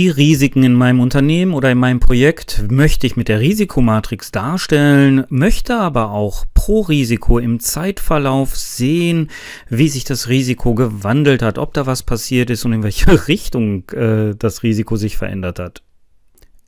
die Risiken in meinem Unternehmen oder in meinem Projekt möchte ich mit der Risikomatrix darstellen, möchte aber auch pro Risiko im Zeitverlauf sehen, wie sich das Risiko gewandelt hat, ob da was passiert ist und in welche Richtung äh, das Risiko sich verändert hat.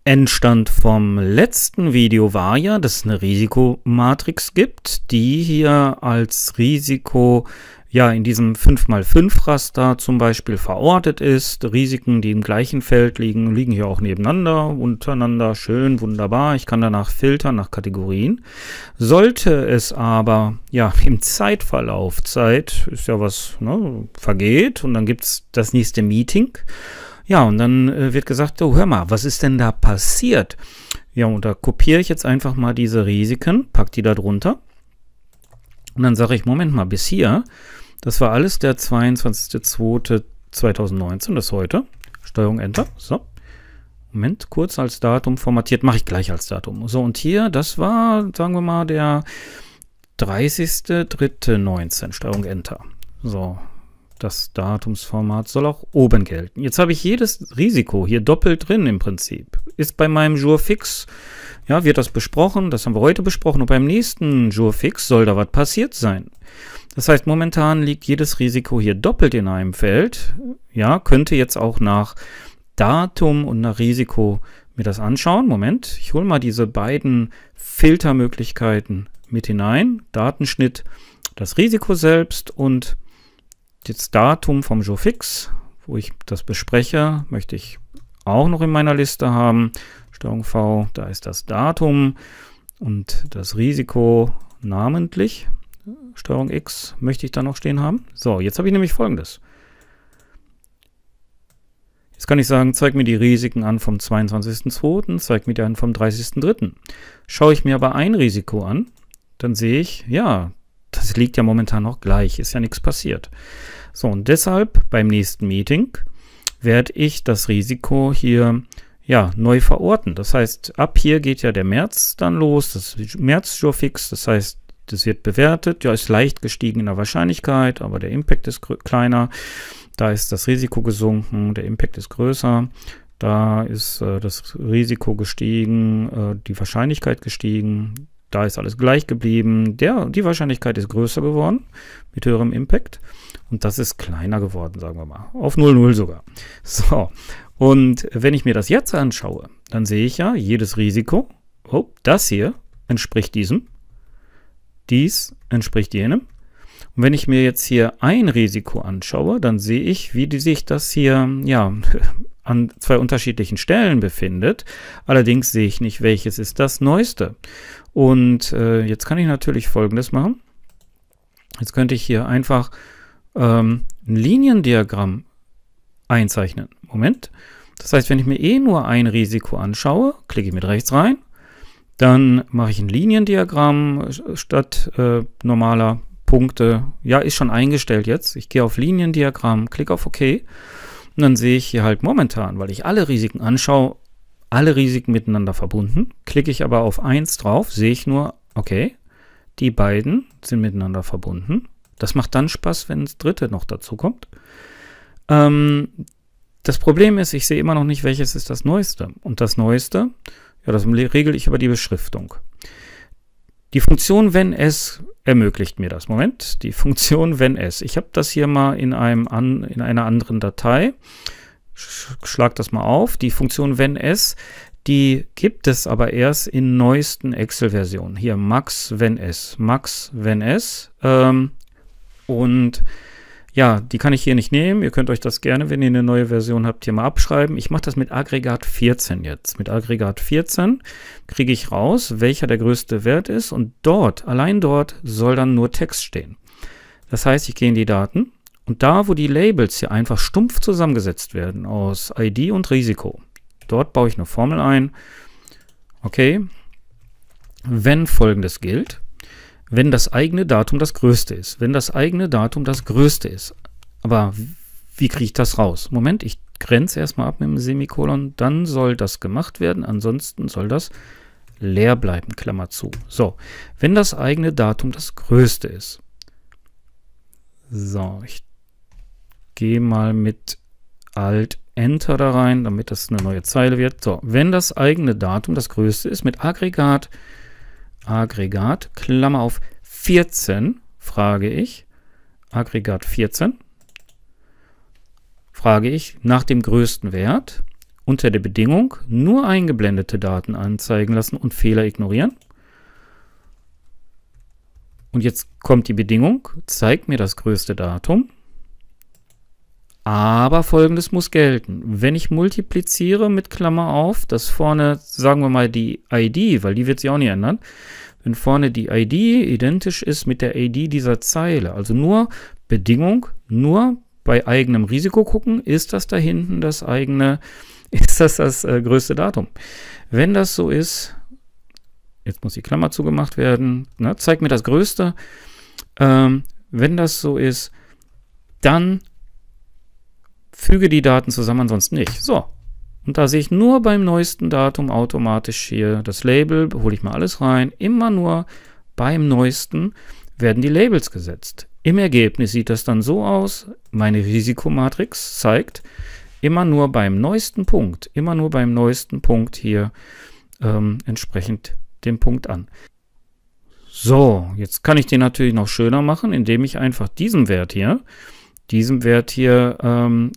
Endstand vom letzten Video war ja, dass es eine Risikomatrix gibt, die hier als Risiko ja in diesem 5x5 Raster zum Beispiel verortet ist. Risiken, die im gleichen Feld liegen, liegen hier auch nebeneinander, untereinander, schön, wunderbar. Ich kann danach filtern nach Kategorien. Sollte es aber ja im Zeitverlauf, Zeit ist ja was, ne, vergeht und dann gibt es das nächste Meeting. Ja, und dann äh, wird gesagt, oh, hör mal, was ist denn da passiert? Ja, und da kopiere ich jetzt einfach mal diese Risiken, pack die da drunter. Und dann sage ich, Moment mal, bis hier, das war alles der 22.02.2019, das ist heute. Steuerung Enter. So. Moment, kurz als Datum formatiert, mache ich gleich als Datum. So, und hier, das war, sagen wir mal, der 30.03.19, Steuerung Enter. So, das Datumsformat soll auch oben gelten. Jetzt habe ich jedes Risiko hier doppelt drin im Prinzip. Ist bei meinem Jour fix, ja, wird das besprochen, das haben wir heute besprochen, und beim nächsten Jour fix soll da was passiert sein. Das heißt, momentan liegt jedes Risiko hier doppelt in einem Feld. Ja, könnte jetzt auch nach Datum und nach Risiko mir das anschauen. Moment, ich hole mal diese beiden Filtermöglichkeiten mit hinein. Datenschnitt, das Risiko selbst und das Datum vom Jofix, wo ich das bespreche, möchte ich auch noch in meiner Liste haben. Steuerung V, da ist das Datum und das Risiko namentlich. Steuerung X möchte ich da noch stehen haben. So, jetzt habe ich nämlich folgendes. Jetzt kann ich sagen, zeig mir die Risiken an vom 22.02., zeig mir die an vom 30.03. Schaue ich mir aber ein Risiko an, dann sehe ich, ja, das liegt ja momentan noch gleich, ist ja nichts passiert. So, und deshalb beim nächsten Meeting werde ich das Risiko hier ja, neu verorten. Das heißt, ab hier geht ja der März dann los, das märz jurfix das heißt, das wird bewertet, ja, ist leicht gestiegen in der Wahrscheinlichkeit, aber der Impact ist kleiner, da ist das Risiko gesunken, der Impact ist größer, da ist äh, das Risiko gestiegen, äh, die Wahrscheinlichkeit gestiegen, da ist alles gleich geblieben, der, die Wahrscheinlichkeit ist größer geworden mit höherem Impact und das ist kleiner geworden, sagen wir mal, auf 0,0 sogar. So, und wenn ich mir das jetzt anschaue, dann sehe ich ja jedes Risiko, oh, das hier entspricht diesem, dies entspricht jenem. Und wenn ich mir jetzt hier ein Risiko anschaue, dann sehe ich, wie sich das hier ja, an zwei unterschiedlichen Stellen befindet. Allerdings sehe ich nicht, welches ist das neueste. Und äh, jetzt kann ich natürlich Folgendes machen. Jetzt könnte ich hier einfach ähm, ein Liniendiagramm einzeichnen. Moment. Das heißt, wenn ich mir eh nur ein Risiko anschaue, klicke ich mit rechts rein dann mache ich ein Liniendiagramm statt äh, normaler Punkte. Ja, ist schon eingestellt jetzt. Ich gehe auf Liniendiagramm, klicke auf OK. Und dann sehe ich hier halt momentan, weil ich alle Risiken anschaue, alle Risiken miteinander verbunden. Klicke ich aber auf 1 drauf, sehe ich nur, okay, die beiden sind miteinander verbunden. Das macht dann Spaß, wenn das dritte noch dazu kommt. Ähm, das Problem ist, ich sehe immer noch nicht, welches ist das Neueste. Und das Neueste ja, das regel ich über die Beschriftung. Die Funktion wenn es ermöglicht mir das. Moment, die Funktion wenn es. Ich habe das hier mal in, einem an, in einer anderen Datei. Schlag das mal auf. Die Funktion wenn es, die gibt es aber erst in neuesten Excel-Versionen. Hier max wenn es, max wenn es. Ähm, und ja, die kann ich hier nicht nehmen. Ihr könnt euch das gerne, wenn ihr eine neue Version habt, hier mal abschreiben. Ich mache das mit Aggregat 14 jetzt. Mit Aggregat 14 kriege ich raus, welcher der größte Wert ist und dort, allein dort, soll dann nur Text stehen. Das heißt, ich gehe in die Daten und da, wo die Labels hier einfach stumpf zusammengesetzt werden aus ID und Risiko, dort baue ich eine Formel ein. Okay, wenn folgendes gilt, wenn das eigene Datum das größte ist. Wenn das eigene Datum das größte ist. Aber wie kriege ich das raus? Moment, ich grenze erstmal ab mit dem Semikolon, dann soll das gemacht werden, ansonsten soll das leer bleiben, Klammer zu. So, wenn das eigene Datum das größte ist. So, ich gehe mal mit Alt Enter da rein, damit das eine neue Zeile wird. So, wenn das eigene Datum das größte ist, mit Aggregat Aggregat, Klammer auf 14, frage ich, Aggregat 14, frage ich nach dem größten Wert unter der Bedingung nur eingeblendete Daten anzeigen lassen und Fehler ignorieren. Und jetzt kommt die Bedingung, zeigt mir das größte Datum. Aber folgendes muss gelten. Wenn ich multipliziere mit Klammer auf, dass vorne, sagen wir mal, die ID, weil die wird sich auch nicht ändern, wenn vorne die ID identisch ist mit der ID dieser Zeile, also nur Bedingung, nur bei eigenem Risiko gucken, ist das da hinten das eigene, ist das das äh, größte Datum. Wenn das so ist, jetzt muss die Klammer zugemacht werden, ne, zeigt mir das größte. Ähm, wenn das so ist, dann Füge die Daten zusammen, ansonsten nicht. So. Und da sehe ich nur beim neuesten Datum automatisch hier das Label, hole ich mal alles rein. Immer nur beim neuesten werden die Labels gesetzt. Im Ergebnis sieht das dann so aus, meine Risikomatrix zeigt, immer nur beim neuesten Punkt, immer nur beim neuesten Punkt hier ähm, entsprechend den Punkt an. So, jetzt kann ich den natürlich noch schöner machen, indem ich einfach diesen Wert hier, diesen Wert hier ähm,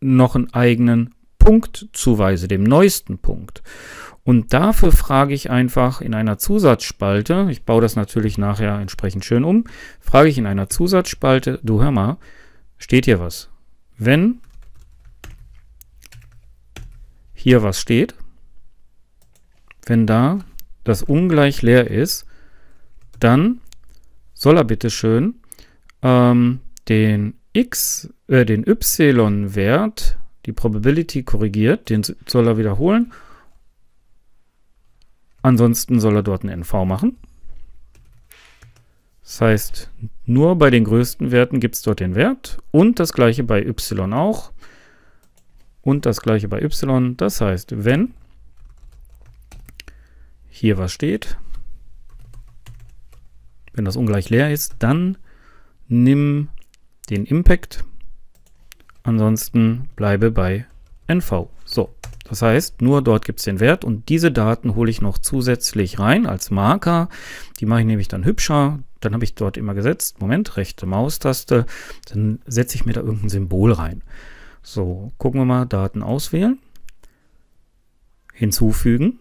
noch einen eigenen Punkt zuweise, dem neuesten Punkt. Und dafür frage ich einfach in einer Zusatzspalte, ich baue das natürlich nachher entsprechend schön um, frage ich in einer Zusatzspalte, du hör mal, steht hier was? Wenn hier was steht, wenn da das ungleich leer ist, dann soll er bitte schön ähm, den x äh, den y-Wert, die Probability korrigiert, den soll er wiederholen. Ansonsten soll er dort ein NV machen. Das heißt, nur bei den größten Werten gibt es dort den Wert und das gleiche bei y auch und das gleiche bei y. Das heißt, wenn hier was steht, wenn das ungleich leer ist, dann nimm den Impact Ansonsten bleibe bei NV. So, das heißt, nur dort gibt es den Wert und diese Daten hole ich noch zusätzlich rein als Marker. Die mache ich nämlich dann hübscher. Dann habe ich dort immer gesetzt, Moment, rechte Maustaste, dann setze ich mir da irgendein Symbol rein. So, gucken wir mal, Daten auswählen, hinzufügen,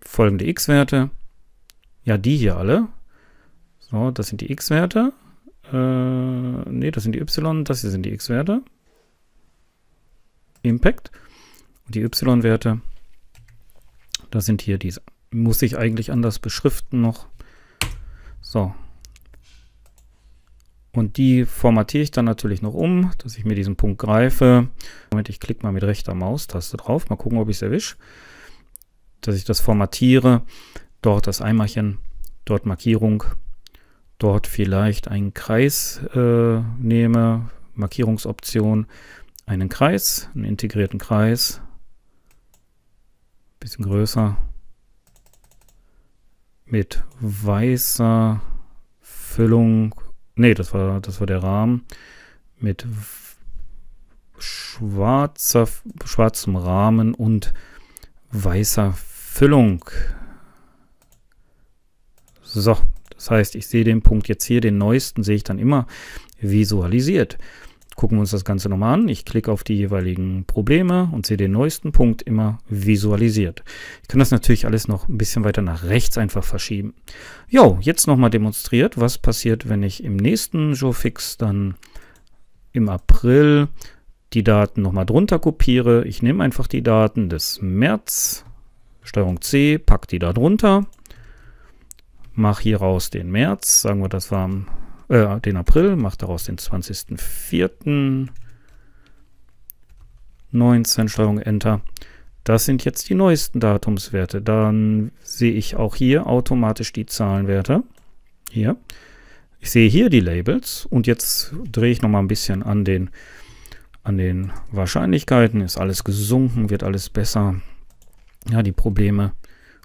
folgende x-Werte, ja die hier alle, so, das sind die x-Werte, äh, ne, das sind die Y, das hier sind die X-Werte. Impact. Und die Y-Werte, das sind hier diese. Muss ich eigentlich anders beschriften noch. So. Und die formatiere ich dann natürlich noch um, dass ich mir diesen Punkt greife. Moment, ich klicke mal mit rechter Maustaste drauf. Mal gucken, ob ich es erwische. Dass ich das formatiere. Dort das Eimerchen, dort Markierung, dort vielleicht einen Kreis äh, nehme, Markierungsoption, einen Kreis, einen integrierten Kreis, bisschen größer, mit weißer Füllung, nee, das war, das war der Rahmen, mit schwarzer, schwarzem Rahmen und weißer Füllung. So, das heißt, ich sehe den Punkt jetzt hier, den neuesten sehe ich dann immer visualisiert. Gucken wir uns das Ganze nochmal an. Ich klicke auf die jeweiligen Probleme und sehe den neuesten Punkt immer visualisiert. Ich kann das natürlich alles noch ein bisschen weiter nach rechts einfach verschieben. Jo, jetzt nochmal demonstriert, was passiert, wenn ich im nächsten Jofix dann im April die Daten nochmal drunter kopiere. Ich nehme einfach die Daten des März, Steuerung C, packe die da drunter. Mach hieraus den März, sagen wir, das war äh, den April, mach daraus den 20.04.19, 19, Steuerung Enter. Das sind jetzt die neuesten Datumswerte. Dann sehe ich auch hier automatisch die Zahlenwerte. Hier. Ich sehe hier die Labels und jetzt drehe ich nochmal ein bisschen an den, an den Wahrscheinlichkeiten. Ist alles gesunken, wird alles besser. Ja, die Probleme,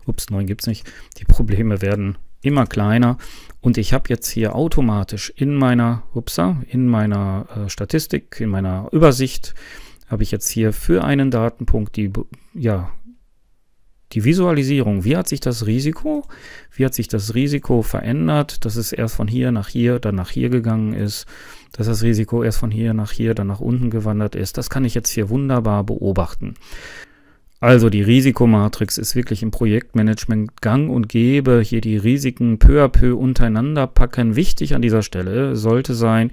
ups, neun gibt es nicht, die Probleme werden immer kleiner. Und ich habe jetzt hier automatisch in meiner, upsa, in meiner äh, Statistik, in meiner Übersicht, habe ich jetzt hier für einen Datenpunkt die, ja, die Visualisierung. Wie hat sich das Risiko, wie hat sich das Risiko verändert, dass es erst von hier nach hier, dann nach hier gegangen ist, dass das Risiko erst von hier nach hier, dann nach unten gewandert ist. Das kann ich jetzt hier wunderbar beobachten. Also die Risikomatrix ist wirklich im Projektmanagement gang und gäbe. Hier die Risiken peu à peu untereinander packen. Wichtig an dieser Stelle sollte sein,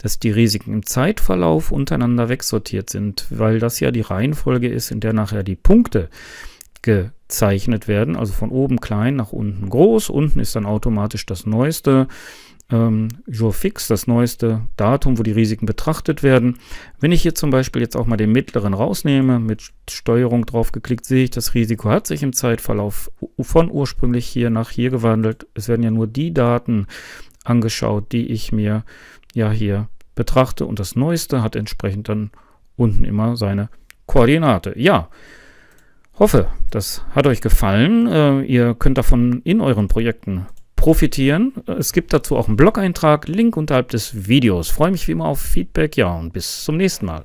dass die Risiken im Zeitverlauf untereinander wegsortiert sind, weil das ja die Reihenfolge ist, in der nachher die Punkte ge gezeichnet werden, also von oben klein nach unten groß. Unten ist dann automatisch das neueste ähm, Jour fix, das neueste Datum, wo die Risiken betrachtet werden. Wenn ich hier zum Beispiel jetzt auch mal den mittleren rausnehme, mit Steuerung drauf geklickt, sehe ich, das Risiko hat sich im Zeitverlauf von ursprünglich hier nach hier gewandelt. Es werden ja nur die Daten angeschaut, die ich mir ja hier betrachte und das neueste hat entsprechend dann unten immer seine Koordinate. Ja, Hoffe, das hat euch gefallen. Äh, ihr könnt davon in euren Projekten profitieren. Es gibt dazu auch einen Blog-Eintrag, Link unterhalb des Videos. Freue mich wie immer auf Feedback. Ja, und bis zum nächsten Mal.